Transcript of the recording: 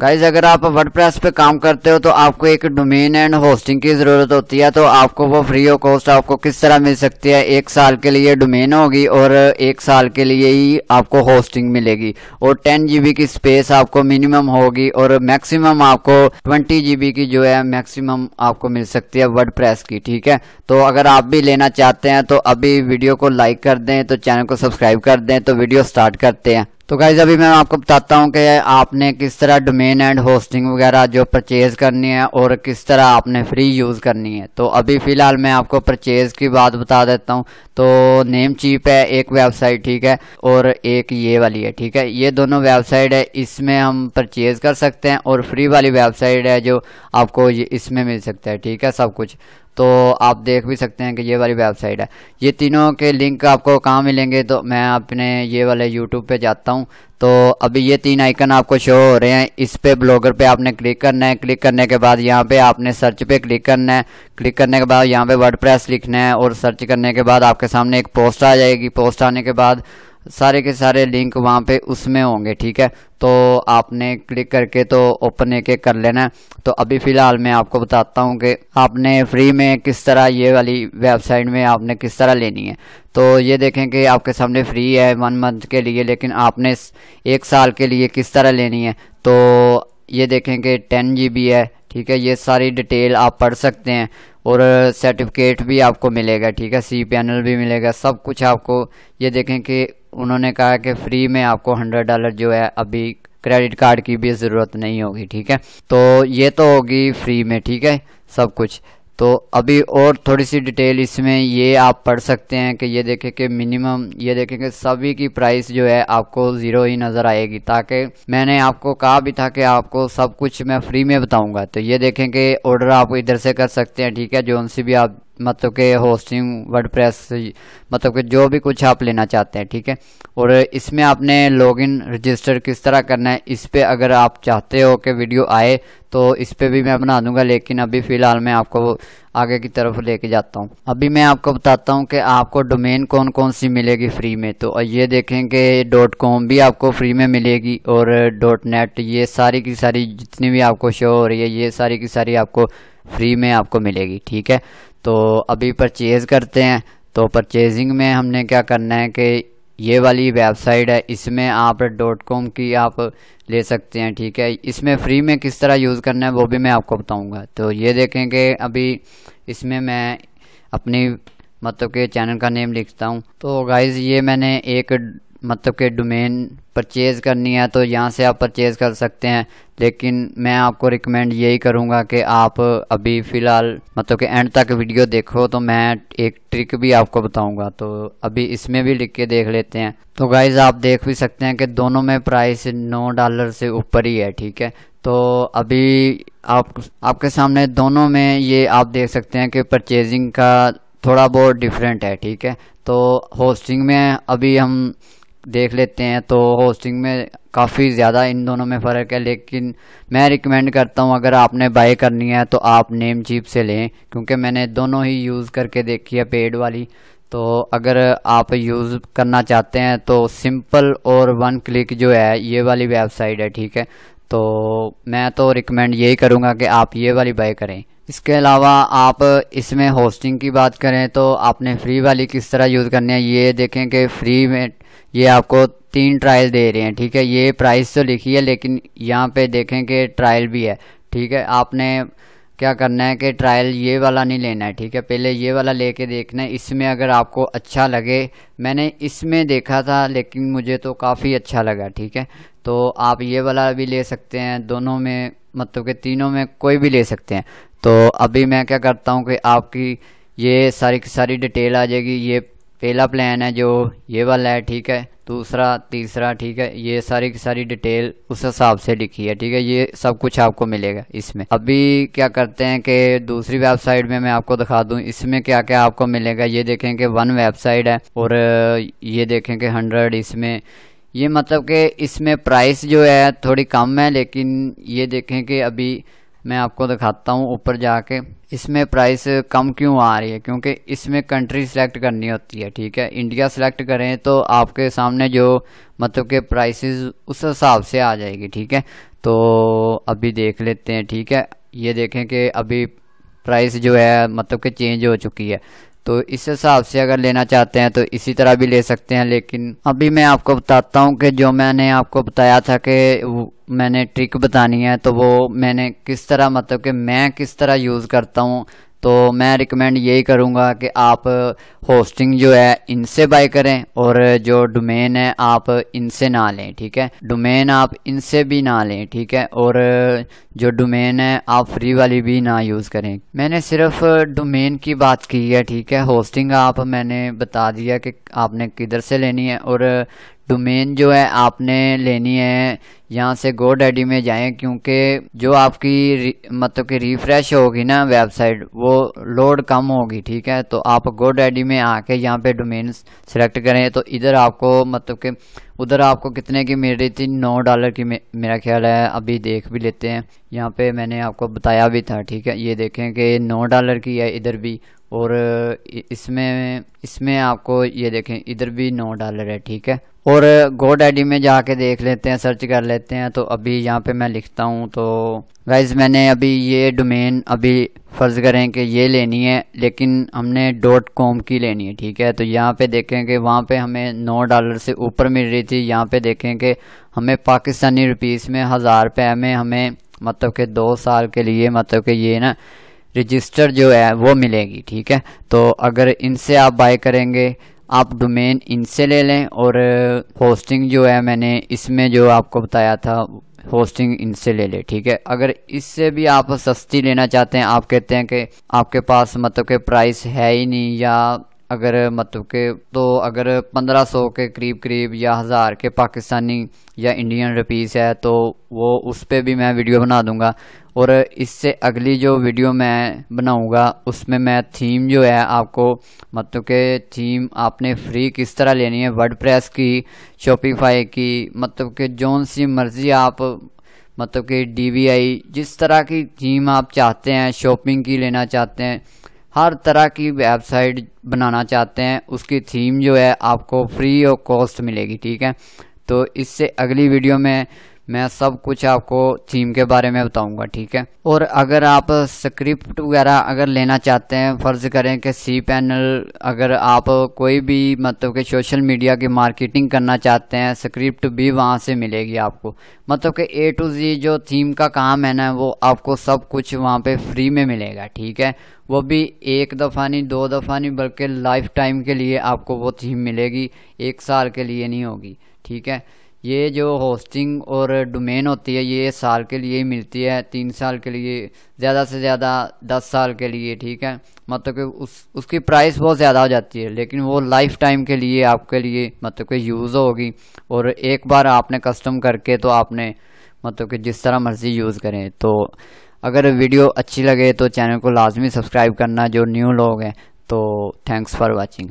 guys अगर आप WordPress पे काम करते हो तो आपको एक डोमेन एंड होस्टिंग की ज़रूरत होती है तो आपको वो फ्री ऑफ कॉस्ट आपको किस तरह मिल सकती है एक साल के लिए डोमेन होगी और एक साल के लिए ही आपको होस्टिंग मिलेगी और टेन जी की स्पेस आपको मिनिमम होगी और मैक्सिमम आपको ट्वेंटी जी की जो है मैक्सिमम आपको मिल सकती है वर्ड की ठीक है तो अगर आप भी लेना चाहते हैं तो अभी वीडियो को लाइक कर दें तो चैनल को सब्सक्राइब कर दें तो वीडियो स्टार्ट करते हैं तो गाइज अभी मैं आपको बताता हूँ कि आपने किस तरह डोमेन एंड होस्टिंग वगैरह जो परचेज़ करनी है और किस तरह आपने फ्री यूज़ करनी है तो अभी फ़िलहाल मैं आपको परचेज़ की बात बता देता हूँ तो नेम चीप है एक वेबसाइट ठीक है और एक ये वाली है ठीक है ये दोनों वेबसाइट है इसमें हम परचेज़ कर सकते हैं और फ्री वाली वेबसाइट है जो आपको इसमें मिल सकता है ठीक है सब कुछ तो आप देख भी सकते हैं कि ये वाली वेबसाइट है ये तीनों के लिंक आपको कहाँ मिलेंगे तो मैं अपने ये वाले यूट्यूब पे जाता हूँ तो अभी ये तीन आइकन आपको शो हो रहे हैं इस पे ब्लॉगर पे आपने क्लिक करना है क्लिक करने के बाद यहाँ पे आपने सर्च पे क्लिक करना है क्लिक करने के बाद यहाँ पे वर्ड लिखना है और सर्च करने के बाद आपके सामने एक पोस्ट आ जाएगी पोस्ट आने के बाद सारे के सारे लिंक वहाँ पे उसमें होंगे ठीक है तो आपने क्लिक करके तो ओपन एक कर लेना है तो अभी फ़िलहाल मैं आपको बताता हूँ कि आपने फ्री में किस तरह ये वाली वेबसाइट में आपने किस तरह लेनी है तो ये देखें कि आपके सामने फ्री है वन मंथ के लिए लेकिन आपने एक साल के लिए किस तरह लेनी है तो ये देखें कि टेन जी बी है ठीक है ये सारी डिटेल आप पढ़ सकते हैं और सर्टिफिकेट भी आपको मिलेगा ठीक है सी पैनल भी मिलेगा सब कुछ आपको ये देखें कि उन्होंने कहा कि फ्री में आपको हंड्रेड डॉलर जो है अभी क्रेडिट कार्ड की भी ज़रूरत नहीं होगी ठीक है तो ये तो होगी फ्री में ठीक है सब कुछ तो अभी और थोड़ी सी डिटेल इसमें ये आप पढ़ सकते हैं कि ये देखें कि मिनिमम ये देखें कि सभी की प्राइस जो है आपको ज़ीरो ही नज़र आएगी ताकि मैंने आपको कहा भी था कि आपको सब कुछ मैं फ्री में बताऊंगा तो ये देखें कि ऑर्डर आप इधर से कर सकते हैं ठीक है जो उनसे भी आप मतलब के होस्टिंग वर्डप्रेस मतलब के जो भी कुछ आप लेना चाहते हैं ठीक है और इसमें आपने लॉगिन रजिस्टर किस तरह करना है इस पर अगर आप चाहते हो कि वीडियो आए तो इस पर भी मैं बना दूंगा लेकिन अभी फ़िलहाल मैं आपको आगे की तरफ लेके जाता हूँ अभी मैं आपको बताता हूँ कि आपको डोमेन कौन कौन सी मिलेगी फ्री में तो ये देखें कि डॉट कॉम भी आपको फ्री में मिलेगी और डॉट नेट ये सारी की सारी जितनी भी आपको शो हो रही है ये सारी की सारी आपको फ्री में आपको मिलेगी ठीक है तो अभी परचेज़ करते हैं तो परचेजिंग में हमने क्या करना है कि ये वाली वेबसाइट है इसमें आप डॉट कॉम की आप ले सकते हैं ठीक है इसमें फ्री में किस तरह यूज़ करना है वो भी मैं आपको बताऊंगा तो ये देखें कि अभी इसमें मैं अपनी मतलब के चैनल का नेम लिखता हूँ तो गाइज़ ये मैंने एक मतलब के डोमेन परचेज़ करनी है तो यहाँ से आप परचेज़ कर सकते हैं लेकिन मैं आपको रिकमेंड यही करूँगा कि आप अभी फ़िलहाल मतलब कि एंड तक वीडियो देखो तो मैं एक ट्रिक भी आपको बताऊँगा तो अभी इसमें भी लिख के देख लेते हैं तो गाइज़ आप देख भी सकते हैं कि दोनों में प्राइस नौ डॉलर से ऊपर ही है ठीक है तो अभी आप आपके सामने दोनों में ये आप देख सकते हैं कि परचेजिंग का थोड़ा बहुत डिफरेंट है ठीक है तो होस्टिंग में अभी हम देख लेते हैं तो होस्टिंग में काफ़ी ज़्यादा इन दोनों में फ़र्क है लेकिन मैं रिकमेंड करता हूँ अगर आपने बाय करनी है तो आप नेम चीप से लें क्योंकि मैंने दोनों ही यूज़ करके देखी है पेड वाली तो अगर आप यूज़ करना चाहते हैं तो सिंपल और वन क्लिक जो है ये वाली वेबसाइट है ठीक है तो मैं तो रिकमेंड यही करूँगा कि आप ये वाली बाय करें इसके अलावा आप इसमें होस्टिंग की बात करें तो आपने फ्री वाली किस तरह यूज़ करनी है ये देखें कि फ्री में ये आपको तीन ट्रायल दे रहे हैं ठीक है ये प्राइस तो लिखी है लेकिन यहाँ पे देखें कि ट्रायल भी है ठीक है आपने क्या करना है कि ट्रायल ये वाला नहीं लेना है ठीक है पहले ये वाला लेके देखना है इसमें अगर आपको अच्छा लगे मैंने इसमें देखा था लेकिन मुझे तो काफ़ी अच्छा लगा ठीक है तो आप ये वाला भी ले सकते हैं दोनों में मतलब कि तीनों में कोई भी ले सकते हैं तो अभी मैं क्या करता हूँ कि आपकी ये सारी की सारी डिटेल आ जाएगी ये पहला प्लान है जो ये वाला है ठीक है दूसरा तीसरा ठीक है ये सारी की सारी डिटेल उस हिसाब से लिखी है ठीक है ये सब कुछ आपको मिलेगा इसमें अभी क्या करते हैं कि दूसरी वेबसाइट में मैं आपको दिखा दूं इसमें क्या क्या आपको मिलेगा ये देखें कि वन वेबसाइट है और ये देखें कि हंड्रेड इसमें ये मतलब कि इसमें प्राइस जो है थोड़ी कम है लेकिन ये देखें कि अभी मैं आपको दिखाता हूँ ऊपर जाके इसमें प्राइस कम क्यों आ रही है क्योंकि इसमें कंट्री सिलेक्ट करनी होती है ठीक है इंडिया सेलेक्ट करें तो आपके सामने जो मतलब के प्राइसेस उस हिसाब से आ जाएगी ठीक है तो अभी देख लेते हैं ठीक है ये देखें कि अभी प्राइस जो है मतलब कि चेंज हो चुकी है तो इस हिसाब से अगर लेना चाहते हैं तो इसी तरह भी ले सकते हैं लेकिन अभी मैं आपको बताता हूँ कि जो मैंने आपको बताया था कि मैंने ट्रिक बतानी है तो वो मैंने किस तरह मतलब कि मैं किस तरह यूज़ करता हूँ तो मैं रिकमेंड यही करूँगा कि आप होस्टिंग uh, जो है इनसे बाय करें और जो डोमेन है आप इनसे ना लें ठीक है डोमेन आप इनसे भी ना लें ठीक है और uh, जो डोमेन है आप फ्री वाली भी ना यूज़ करें मैंने सिर्फ डोमेन uh, की बात की है ठीक है होस्टिंग आप मैंने बता दिया कि आपने किधर से लेनी है और डोमेन तो जो है आपने लेनी है यहाँ से गो डैडी में जाएं क्योंकि जो आपकी मतलब कि रिफ्रेश होगी ना वेबसाइट वो लोड कम होगी ठीक है तो आप गो डैडी में आके यहाँ पे डोमेन सेलेक्ट करें तो इधर आपको मतलब कि उधर आपको कितने की मिल रही थी नौ डॉलर की मेरा ख्याल है अभी देख भी लेते हैं यहाँ पे मैंने आपको बताया भी था ठीक है ये देखें कि नौ डॉलर की है इधर भी और इसमें इसमें आपको ये देखें इधर भी नौ डॉलर है ठीक है और गोड आई में जाके देख लेते हैं सर्च कर लेते हैं तो अभी यहाँ पे मैं लिखता हूँ तो गाइज मैंने अभी ये डोमेन अभी फ़र्ज़ करें कि ये लेनी है लेकिन हमने डॉट कॉम की लेनी है ठीक है तो यहाँ पे देखें कि वहाँ पे हमें नौ डॉलर से ऊपर मिल रही थी यहाँ पे देखें कि हमें पाकिस्तानी रुपीस में हज़ार रुपये में हमें मतलब कि दो साल के लिए मतलब कि ये ना रजिस्टर जो है वो मिलेगी ठीक है तो अगर इनसे आप बाय करेंगे आप डोमेन इनसे ले लें और होस्टिंग जो है मैंने इसमें जो आपको बताया था होस्टिंग इनसे ले लें ठीक है अगर इससे भी आप सस्ती लेना चाहते हैं आप कहते हैं कि आपके पास मतलब के प्राइस है ही नहीं या अगर मतलब के तो अगर 1500 के करीब करीब या हज़ार के पाकिस्तानी या इंडियन रुपीस है तो वो उस पर भी मैं वीडियो बना दूंगा और इससे अगली जो वीडियो मैं बनाऊंगा उसमें मैं थीम जो है आपको मतलब के थीम आपने फ्री किस तरह लेनी है वर्ड की शॉपिफाई की मतलब के जौन सी मर्ज़ी आप मतलब कि डी जिस तरह की थीम आप चाहते हैं शॉपिंग की लेना चाहते हैं हर तरह की वेबसाइट बनाना चाहते हैं उसकी थीम जो है आपको फ्री ऑफ कॉस्ट मिलेगी ठीक है तो इससे अगली वीडियो में मैं सब कुछ आपको थीम के बारे में बताऊंगा ठीक है और अगर आप स्क्रिप्ट वगैरह अगर लेना चाहते हैं फ़र्ज़ करें कि सी पैनल अगर आप कोई भी मतलब कि सोशल मीडिया की मार्केटिंग करना चाहते हैं स्क्रिप्ट भी वहाँ से मिलेगी आपको मतलब कि ए टू जी जो थीम का काम है ना वो आपको सब कुछ वहाँ पे फ्री में मिलेगा ठीक है वो भी एक दफ़ा नहीं दो दफ़ा नहीं बल्कि लाइफ टाइम के लिए आपको वो थीम मिलेगी एक साल के लिए नहीं होगी ठीक है ये जो होस्टिंग और डोमेन होती है ये साल के लिए ही मिलती है तीन साल के लिए ज़्यादा से ज़्यादा दस साल के लिए ठीक है मतलब कि उस उसकी प्राइस बहुत ज़्यादा हो जाती है लेकिन वो लाइफ टाइम के लिए आपके लिए मतलब कि यूज़ होगी और एक बार आपने कस्टम करके तो आपने मतलब कि जिस तरह मर्ज़ी यूज़ करें तो अगर वीडियो अच्छी लगे तो चैनल को लाजमी सब्सक्राइब करना जो न्यू लोग हैं तो थैंक्स फॉर वॉचिंग